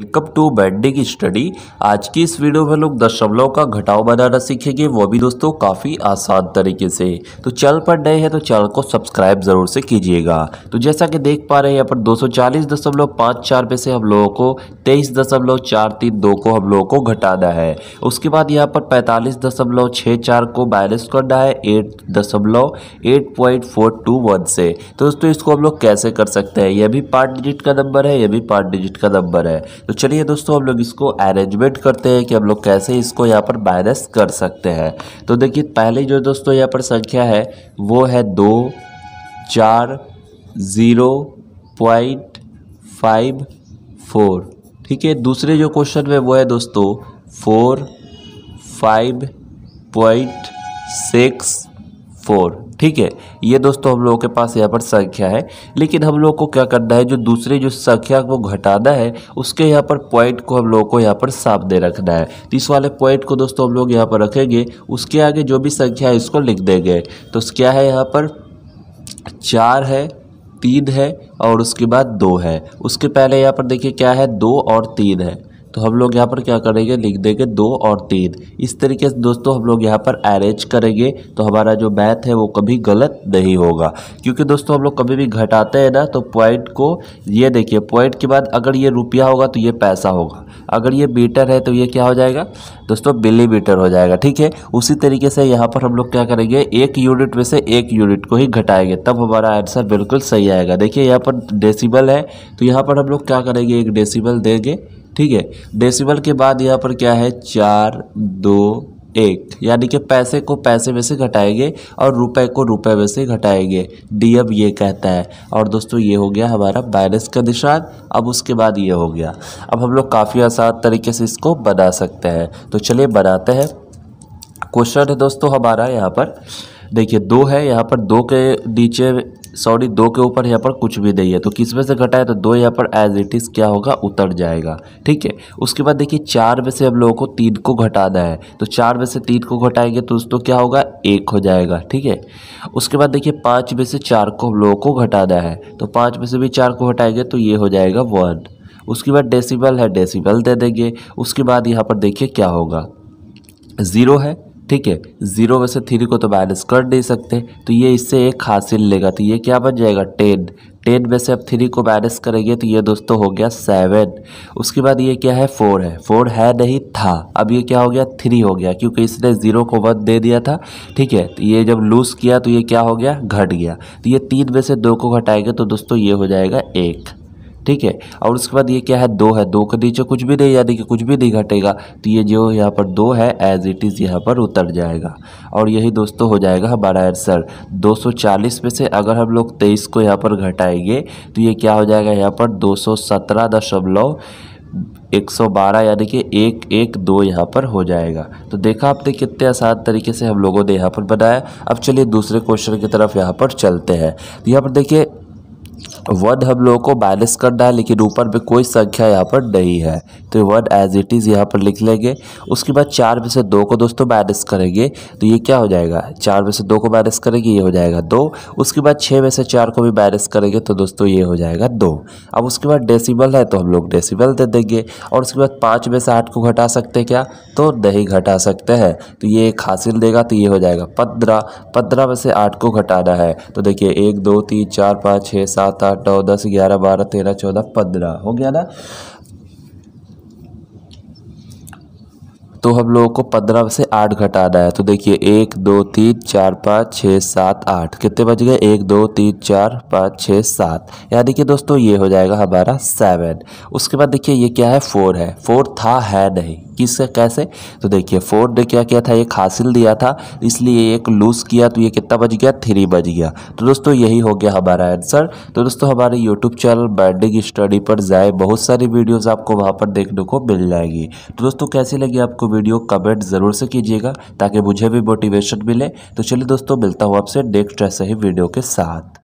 welcome to बैडे की study आज की इस वीडियो में लोग दशमलव का घटाव बनाना सीखेंगे वो भी दोस्तों काफ़ी आसान तरीके से तो चैनल पर नए हैं तो चैनल को सब्सक्राइब ज़रूर से कीजिएगा तो जैसा कि देख पा रहे हैं यहाँ पर दो सौ चालीस दशमलव पाँच चार पे से हम लोगों को तेईस दशमलव चार तीन दो को हम लोगों को घटाना है उसके बाद यहाँ पर पैंतालीस दशमलव छः चार को माइनस करना है एट दशमलव eight point four two one से तो दोस्तों इसको हम लोग कैसे कर सकते हैं यह भी पाँच डिजिट का नंबर है यह भी पाँच डिजिट का नंबर है तो चलिए दोस्तों हम लोग इसको अरेंजमेंट करते हैं कि हम लोग कैसे इसको यहाँ पर माइनस कर सकते हैं तो देखिए पहले जो दोस्तों यहाँ पर संख्या है वो है दो चार ज़ीरो पॉइंट फाइव फोर ठीक है दूसरे जो क्वेश्चन में वो है दोस्तों four five point six four ठीक है ये दोस्तों हम लोगों के पास यहाँ पर संख्या है लेकिन हम लोग को क्या करना है जो दूसरी जो संख्या को घटाना है उसके यहाँ पर पॉइंट को हम लोगों को यहाँ पर सामने रखना है तो इस वाले पॉइंट को दोस्तों हम लोग यहाँ पर रखेंगे उसके आगे जो भी संख्या है इसको लिख देंगे तो क्या है यहाँ पर चार है तीन है और उसके बाद दो है उसके पहले यहाँ पर देखिए क्या है दो और तीन है तो हम लोग यहाँ पर क्या करेंगे लिख देंगे दो और तीन इस तरीके से दोस्तों हम लोग यहाँ पर अरेंज करेंगे तो हमारा जो मैथ है वो कभी गलत नहीं होगा क्योंकि दोस्तों हम लोग कभी भी घटाते हैं ना तो पॉइंट को ये देखिए पॉइंट के बाद अगर ये रुपया होगा तो ये पैसा होगा अगर ये मीटर है तो ये क्या हो जाएगा दोस्तों मीटर हो जाएगा ठीक है उसी तरीके से यहाँ पर हम लोग क्या करेंगे एक यूनिट में से एक यूनिट को ही घटाएंगे तब हमारा आंसर बिल्कुल सही आएगा देखिए यहाँ पर डेसीबल है तो यहाँ पर हम लोग क्या करेंगे एक डेसीबल देंगे ठीक है डेसिबल के बाद यहाँ पर क्या है चार दो एक यानी कि पैसे को पैसे में से घटाएंगे और रुपए को रुपए में से घटाएंगे डी अब ये कहता है और दोस्तों ये हो गया हमारा बैलेंस का निशान अब उसके बाद ये हो गया अब हम लोग काफ़ी आसान तरीके से इसको बना सकते हैं तो चलिए बनाते हैं क्वेश्चन है दोस्तों हमारा यहाँ पर देखिए दो है यहाँ पर दो के नीचे सॉरी दो के ऊपर यहाँ पर कुछ भी नहीं है तो किस में से घटाए तो दो यहाँ पर एज इट इज़ क्या होगा उतर जाएगा ठीक है उसके बाद देखिए चार में से हम लोगों को तीन को घटाना है तो चार में से तीन को घटाएंगे तो दोस्तों क्या होगा एक हो जाएगा ठीक है उसके बाद देखिए पाँच में से चार को हम लोगों को घटाना है तो पाँच में से भी चार को घटाएंगे तो ये हो जाएगा वन उसके बाद डेसीबल है डेसीबल दे देंगे उसके बाद यहाँ पर देखिए क्या होगा ज़ीरो है ठीक है ज़ीरो में से थ्री को तो माइनस कर नहीं सकते तो ये इससे एक हासिल लेगा तो ये क्या बन जाएगा टेन टेन में से अब थ्री को माइनस करेंगे तो ये दोस्तों हो गया सेवन उसके बाद ये क्या है फोर है फोर है नहीं था अब ये क्या हो गया थ्री हो गया क्योंकि इसने ज़ीरो को वन दे दिया था ठीक है तो ये जब लूज़ किया तो ये क्या हो गया घट गया तो ये तीन में से दो को घटाएंगे तो दोस्तों ये हो जाएगा एक ठीक है और उसके बाद ये क्या है दो है दो के नीचे कुछ भी नहीं यानी कि कुछ भी नहीं घटेगा तो ये जो यहाँ पर दो है एज इट इज़ यहाँ पर उतर जाएगा और यही दोस्तों हो जाएगा हमारा आंसर दो में से अगर हम लोग तेईस को यहाँ पर घटाएंगे तो ये क्या हो जाएगा यहाँ पर दो दशमलव एक सौ बारह यानी कि एक एक दो यहाँ पर हो जाएगा तो देखा आपने कितने आसान तरीके से हम लोगों ने यहाँ पर बनाया अब चलिए दूसरे क्वेश्चन की तरफ यहाँ पर चलते हैं तो यहाँ पर देखिए वर्ड हम लोगों को बैलेंस करना है लेकिन ऊपर में कोई संख्या यहाँ पर नहीं है तो वर्ड एज इट इज़ यहाँ पर लिख लेंगे उसके बाद चार में से दो को दोस्तों बैलेंस करेंगे तो ये क्या हो जाएगा चार में से दो को बैलेंस करेंगे ये हो जाएगा दो उसके बाद छः में से चार को भी बैलेंस करेंगे तो दोस्तों ये हो जाएगा दो अब उसके बाद डेसीबल है तो हम लोग डेसीबल दे देंगे और उसके बाद पाँच में से आठ को घटा सकते क्या तो नहीं घटा सकते हैं तो ये एक हासिल देगा तो ये हो जाएगा पंद्रह पंद्रह में से आठ को घटाना है तो देखिए एक दो तीन चार पाँच छः सात आठ आठ नौ दस ग्यारह बारह तेरह चौदह पंद्रह हो गया ना तो हम लोगों को पंद्रह से आठ घटाना है तो देखिए एक दो तीन चार पाँच छः सात आठ कितने बज गए एक दो तीन चार पाँच छः सात यानी कि दोस्तों ये हो जाएगा हमारा सेवन उसके बाद देखिए ये क्या है फोर है फोर था है नहीं किसका कैसे तो देखिए फोर्थ ने क्या किया था एक हासिल दिया था इसलिए एक लूज़ किया तो ये कितना बज गया थ्री बज गया तो दोस्तों यही हो गया हमारा आंसर तो दोस्तों हमारे यूट्यूब चैनल बैंडिंग स्टडी पर जाए बहुत सारी वीडियोज़ आपको वहाँ पर देखने को मिल जाएगी तो दोस्तों कैसी लगी आपको वीडियो कमेंट ज़रूर से कीजिएगा ताकि मुझे भी मोटिवेशन मिले तो चलिए दोस्तों मिलता हूँ आपसे नेक्स्ट ऐसे ही वीडियो के साथ